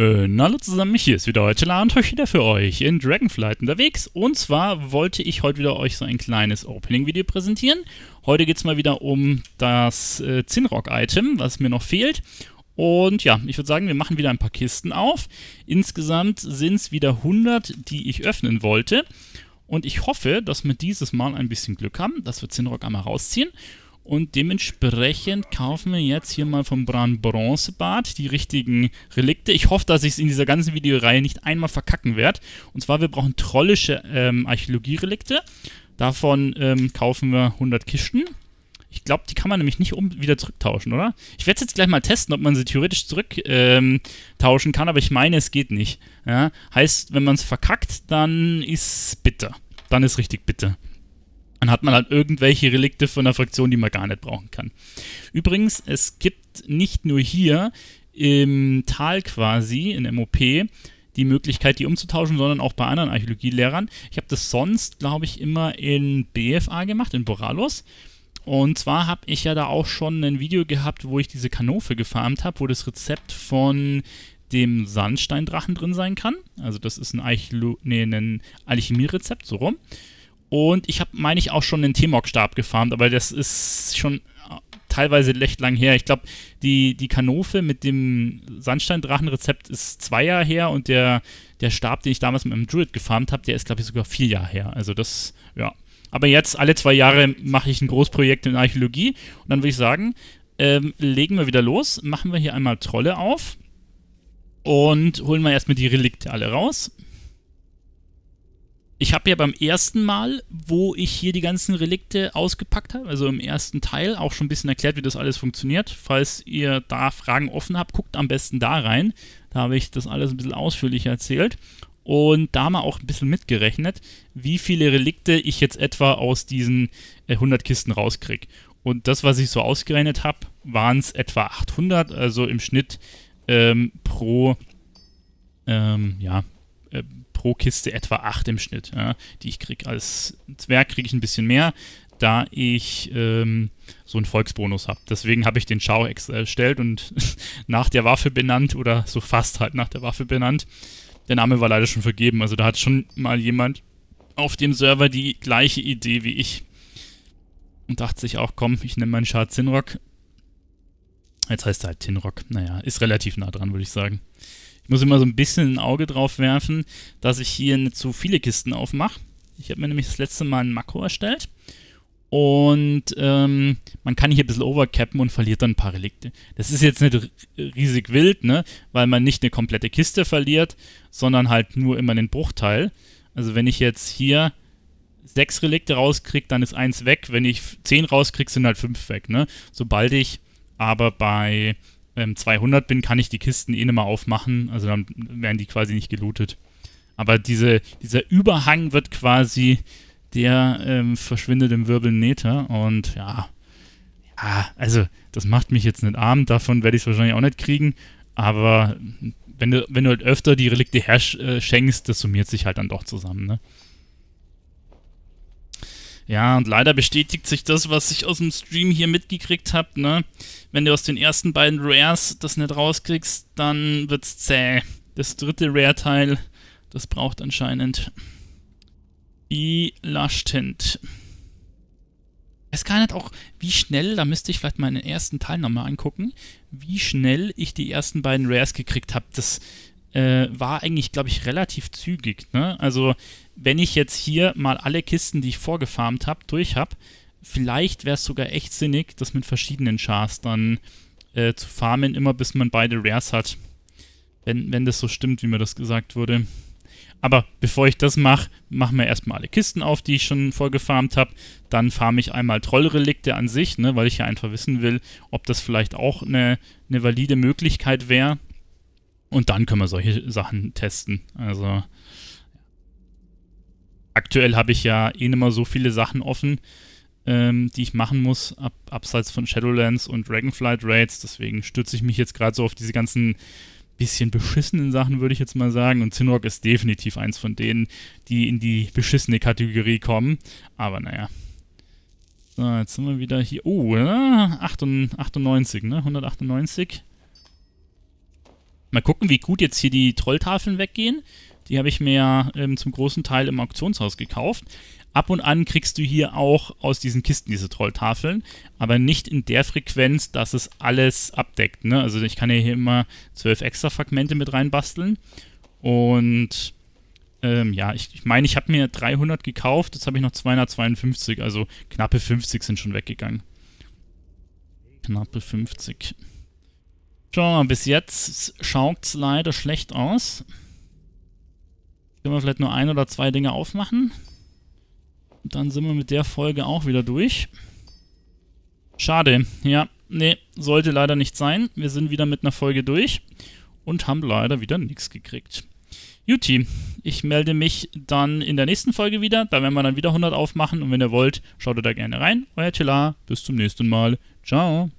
Äh, na, hallo zusammen, hier ist wieder heute und heute wieder für euch in Dragonflight unterwegs. Und zwar wollte ich heute wieder euch so ein kleines Opening-Video präsentieren. Heute geht es mal wieder um das äh, Zinrock-Item, was mir noch fehlt. Und ja, ich würde sagen, wir machen wieder ein paar Kisten auf. Insgesamt sind es wieder 100, die ich öffnen wollte. Und ich hoffe, dass wir dieses Mal ein bisschen Glück haben, dass wir Zinnrock einmal rausziehen. Und dementsprechend kaufen wir jetzt hier mal vom Bran Bronzebart die richtigen Relikte. Ich hoffe, dass ich es in dieser ganzen Videoreihe nicht einmal verkacken werde. Und zwar, wir brauchen trollische ähm, Archäologie-Relikte. Davon ähm, kaufen wir 100 Kisten. Ich glaube, die kann man nämlich nicht um wieder zurücktauschen, oder? Ich werde es jetzt gleich mal testen, ob man sie theoretisch zurücktauschen ähm, kann, aber ich meine, es geht nicht. Ja? Heißt, wenn man es verkackt, dann ist bitter. Dann ist richtig bitter. Dann hat man halt irgendwelche Relikte von der Fraktion, die man gar nicht brauchen kann. Übrigens, es gibt nicht nur hier im Tal quasi, in MOP, die Möglichkeit, die umzutauschen, sondern auch bei anderen Archäologielehrern. Ich habe das sonst, glaube ich, immer in BFA gemacht, in Boralos. Und zwar habe ich ja da auch schon ein Video gehabt, wo ich diese Kanofe gefarmt habe, wo das Rezept von dem Sandsteindrachen drin sein kann. Also das ist ein, nee, ein Alchemie-Rezept, so rum. Und ich habe, meine ich, auch schon einen T-Mog-Stab gefarmt, aber das ist schon äh, teilweise recht lang her. Ich glaube, die, die Kanofe mit dem Sandsteindrachenrezept ist zwei Jahre her und der, der Stab, den ich damals mit einem Druid gefarmt habe, der ist, glaube ich, sogar vier Jahre her. Also das, ja. Aber jetzt, alle zwei Jahre, mache ich ein Großprojekt in Archäologie und dann würde ich sagen, ähm, legen wir wieder los, machen wir hier einmal Trolle auf und holen wir erstmal die Relikte alle raus ich habe ja beim ersten Mal, wo ich hier die ganzen Relikte ausgepackt habe, also im ersten Teil, auch schon ein bisschen erklärt, wie das alles funktioniert. Falls ihr da Fragen offen habt, guckt am besten da rein. Da habe ich das alles ein bisschen ausführlicher erzählt. Und da haben wir auch ein bisschen mitgerechnet, wie viele Relikte ich jetzt etwa aus diesen 100 äh, Kisten rauskriege. Und das, was ich so ausgerechnet habe, waren es etwa 800, also im Schnitt ähm, pro, ähm, ja, äh, pro Kiste etwa 8 im Schnitt, ja, die ich kriege. Als Zwerg kriege ich ein bisschen mehr, da ich ähm, so einen Volksbonus habe. Deswegen habe ich den Schau erstellt und nach der Waffe benannt oder so fast halt nach der Waffe benannt. Der Name war leider schon vergeben, also da hat schon mal jemand auf dem Server die gleiche Idee wie ich und dachte sich auch, komm, ich nehme meinen Char Zinrock. Jetzt heißt er halt Tinrock. Naja, ist relativ nah dran, würde ich sagen muss immer so ein bisschen ein Auge drauf werfen, dass ich hier nicht zu viele Kisten aufmache. Ich habe mir nämlich das letzte Mal ein Makro erstellt. Und ähm, man kann hier ein bisschen overcappen und verliert dann ein paar Relikte. Das ist jetzt nicht riesig wild, ne? weil man nicht eine komplette Kiste verliert, sondern halt nur immer den Bruchteil. Also wenn ich jetzt hier sechs Relikte rauskriege, dann ist eins weg. Wenn ich zehn rauskriege, sind halt fünf weg. Ne? Sobald ich aber bei ähm, 200 bin, kann ich die Kisten eh nicht mehr aufmachen. Also dann werden die quasi nicht gelootet. Aber diese, dieser Überhang wird quasi, der ähm, verschwindet im Wirbel Neter. Und ja, ja, also das macht mich jetzt nicht arm. Davon werde ich es wahrscheinlich auch nicht kriegen. Aber wenn du, wenn du halt öfter die Relikte her äh, das summiert sich halt dann doch zusammen. Ne? Ja, und leider bestätigt sich das, was ich aus dem Stream hier mitgekriegt habe. Ne? Wenn du aus den ersten beiden Rares das nicht rauskriegst, dann wird's zäh. Das dritte Rare-Teil, das braucht anscheinend die Es kann nicht auch, wie schnell, da müsste ich vielleicht meinen ersten Teil nochmal angucken, wie schnell ich die ersten beiden Rares gekriegt habe. Das äh, war eigentlich, glaube ich, relativ zügig. Ne? Also, wenn ich jetzt hier mal alle Kisten, die ich vorgefarmt habe, durch habe, vielleicht wäre es sogar echt sinnig, das mit verschiedenen Chars dann äh, zu farmen, immer bis man beide Rares hat. Wenn, wenn das so stimmt, wie mir das gesagt wurde. Aber bevor ich das mache, machen wir erstmal alle Kisten auf, die ich schon vorgefarmt habe. Dann farme ich einmal Trollrelikte an sich, ne, weil ich ja einfach wissen will, ob das vielleicht auch eine, eine valide Möglichkeit wäre. Und dann können wir solche Sachen testen. Also aktuell habe ich ja eh nicht mal so viele Sachen offen, ähm, die ich machen muss, ab, abseits von Shadowlands und Dragonflight Raids. Deswegen stütze ich mich jetzt gerade so auf diese ganzen bisschen beschissenen Sachen, würde ich jetzt mal sagen. Und Zinrock ist definitiv eins von denen, die in die beschissene Kategorie kommen. Aber naja. So, jetzt sind wir wieder hier. Oh, 98, ne? 198. Mal gucken, wie gut jetzt hier die Trolltafeln weggehen. Die habe ich mir ähm, zum großen Teil im Auktionshaus gekauft. Ab und an kriegst du hier auch aus diesen Kisten diese Trolltafeln, aber nicht in der Frequenz, dass es alles abdeckt. Ne? Also ich kann ja hier immer zwölf extra Fragmente mit reinbasteln. Und ähm, ja, ich, ich meine, ich habe mir 300 gekauft, jetzt habe ich noch 252, also knappe 50 sind schon weggegangen. Knappe 50. Schauen wir mal, bis jetzt schaut es leider schlecht aus. Können wir vielleicht nur ein oder zwei Dinge aufmachen. Und dann sind wir mit der Folge auch wieder durch. Schade. Ja, nee, sollte leider nicht sein. Wir sind wieder mit einer Folge durch und haben leider wieder nichts gekriegt. Juti, ich melde mich dann in der nächsten Folge wieder. Da werden wir dann wieder 100 aufmachen. Und wenn ihr wollt, schaut da gerne rein. Euer Chilla. Bis zum nächsten Mal. Ciao.